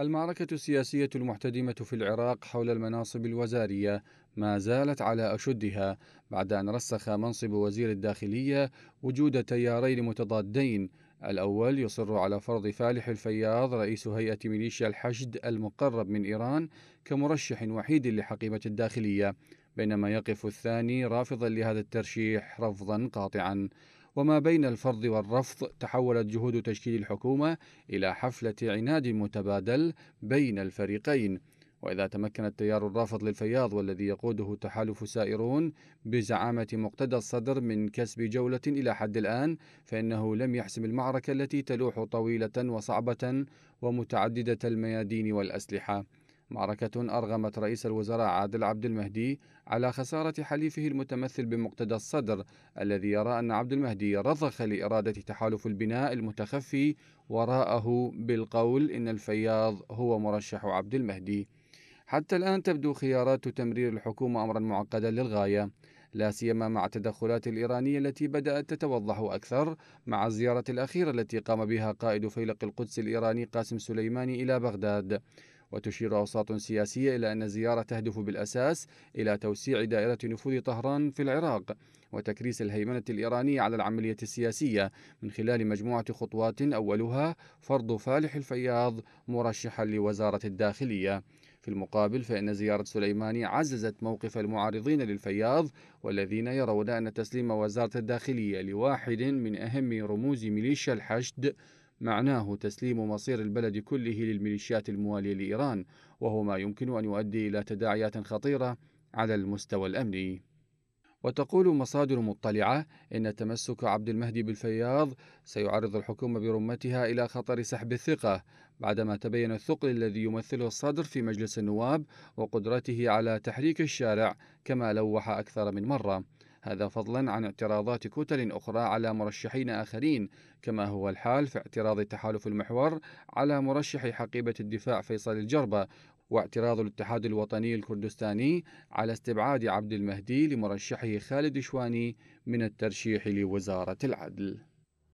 المعركة السياسية المحتدمة في العراق حول المناصب الوزارية ما زالت على أشدها بعد أن رسخ منصب وزير الداخلية وجود تيارين متضادين الأول يصر على فرض فالح الفياض رئيس هيئة ميليشيا الحشد المقرب من إيران كمرشح وحيد لحقيبة الداخلية بينما يقف الثاني رافضا لهذا الترشيح رفضا قاطعا وما بين الفرض والرفض تحولت جهود تشكيل الحكومة إلى حفلة عناد متبادل بين الفريقين وإذا تمكن التيار الرافض للفياض والذي يقوده تحالف سائرون بزعامة مقتدى الصدر من كسب جولة إلى حد الآن فإنه لم يحسم المعركة التي تلوح طويلة وصعبة ومتعددة الميادين والأسلحة معركة أرغمت رئيس الوزراء عادل عبد المهدي على خسارة حليفه المتمثل بمقتدى الصدر الذي يرى أن عبد المهدي رضخ لإرادة تحالف البناء المتخفي وراءه بالقول إن الفياض هو مرشح عبد المهدي حتى الآن تبدو خيارات تمرير الحكومة أمرا معقدا للغاية لا سيما مع التدخلات الإيرانية التي بدأت تتوضح أكثر مع الزيارة الأخيرة التي قام بها قائد فيلق القدس الإيراني قاسم سليماني إلى بغداد وتشير أوساط سياسية إلى أن الزيارة تهدف بالأساس إلى توسيع دائرة نفوذ طهران في العراق وتكريس الهيمنة الإيرانية على العملية السياسية من خلال مجموعة خطوات أولها فرض فالح الفياض مرشحا لوزارة الداخلية في المقابل فإن زيارة سليماني عززت موقف المعارضين للفياض والذين يرون أن تسليم وزارة الداخلية لواحد من أهم رموز ميليشيا الحشد معناه تسليم مصير البلد كله للميليشيات الموالية لإيران وهو ما يمكن أن يؤدي إلى تداعيات خطيرة على المستوى الأمني وتقول مصادر مطلعة إن تمسك عبد المهدي بالفياض سيعرض الحكومة برمتها إلى خطر سحب الثقة بعدما تبين الثقل الذي يمثله الصدر في مجلس النواب وقدرته على تحريك الشارع كما لوح أكثر من مرة هذا فضلا عن اعتراضات كتل أخرى على مرشحين آخرين كما هو الحال في اعتراض تحالف المحور على مرشح حقيبة الدفاع فيصل الجربة واعتراض الاتحاد الوطني الكردستاني على استبعاد عبد المهدي لمرشحه خالد شواني من الترشيح لوزارة العدل